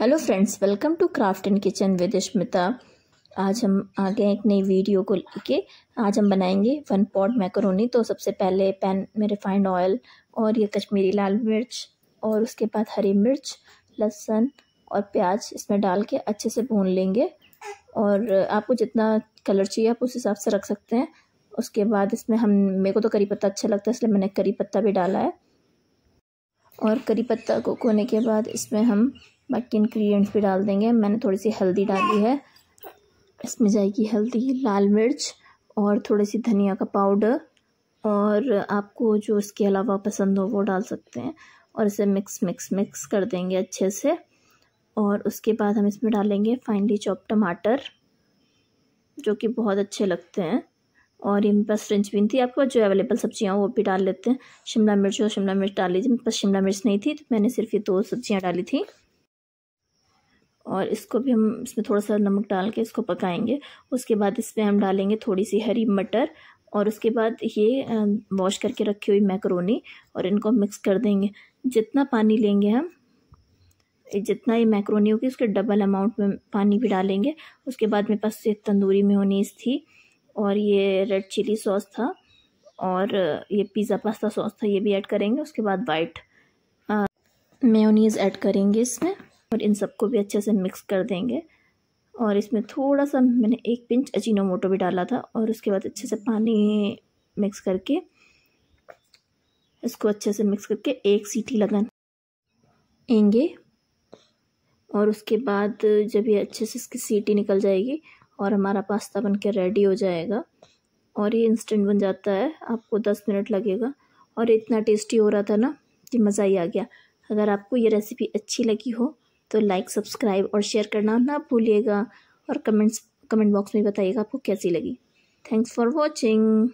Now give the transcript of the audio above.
hello friends welcome to craft and kitchen with Smita आज हम आ गए एक नई वीडियो को लेके आज हम बनाएंगे वन पॉट मैकरोनी तो सबसे पहले पैन में रिफाइंड ऑयल और ये कश्मीरी लाल मिर्च और उसके बाद हरी मिर्च लहसुन और प्याज इसमें डाल के अच्छे से भून लेंगे और आपको जितना कलर चाहिए आप उस हिसाब से रख सकते हैं उसके बाद इसमें हम मेरे को तो करी पत्ता अच्छा लगता है इसलिए मैंने करी पत्ता भी डाला है और करी पत्ता को कोने के बाद इसमें हम बाकी इन्ग्रीडियंट्स भी डाल देंगे मैंने थोड़ी सी हल्दी डाली है इसमें जाएगी हल्दी लाल मिर्च और थोड़ी सी धनिया का पाउडर और आपको जो इसके अलावा पसंद हो वो डाल सकते हैं और इसे मिक्स मिक्स मिक्स कर देंगे अच्छे से और उसके बाद हम इसमें डालेंगे फाइनली चॉप टमाटर जो कि बहुत अच्छे लगते हैं और ये मेरे पास फ्रेंच बीन थी आपके पास जो अवेलेबल सब्जियाँ वो भी डाल लेते हैं शिमला मिर्च और शिमला मिर्च डाल लीजिए मेरे पास शिमला मिर्च नहीं थी तो मैंने सिर्फ ये दो सब्जियाँ डाली थी और इसको भी हम इसमें थोड़ा सा नमक डाल के इसको पकाएंगे उसके बाद इसमें हम डालेंगे थोड़ी सी हरी मटर और उसके बाद ये वॉश करके रखी हुई मैकरोनी और इनको मिक्स कर देंगे जितना पानी लेंगे हम जितना ये मैकरोनी होगी उसके डबल अमाउंट में पानी भी डालेंगे उसके बाद मेरे पास ये तंदूरी मेयोनीज थी और ये रेड चिली सॉस था और ये पिज़्ज़ा पास्ता सॉस था ये भी ऐड करेंगे उसके बाद वाइट मेयोनीज़ ऐड करेंगे इसमें और इन सबको भी अच्छे से मिक्स कर देंगे और इसमें थोड़ा सा मैंने एक पिंच अजीनो मोटो भी डाला था और उसके बाद अच्छे से पानी मिक्स करके इसको अच्छे से मिक्स करके एक सीटी लगा एंगे और उसके बाद जब ये अच्छे से इसकी सीटी निकल जाएगी और हमारा पास्ता बन के रेडी हो जाएगा और ये इंस्टेंट बन जाता है आपको दस मिनट लगेगा और इतना टेस्टी हो रहा था ना कि मज़ा ही आ गया अगर आपको ये रेसिपी अच्छी लगी हो तो लाइक सब्सक्राइब और शेयर करना ना भूलिएगा और कमेंट्स कमेंट बॉक्स में बताइएगा आपको कैसी लगी थैंक्स फॉर वॉचिंग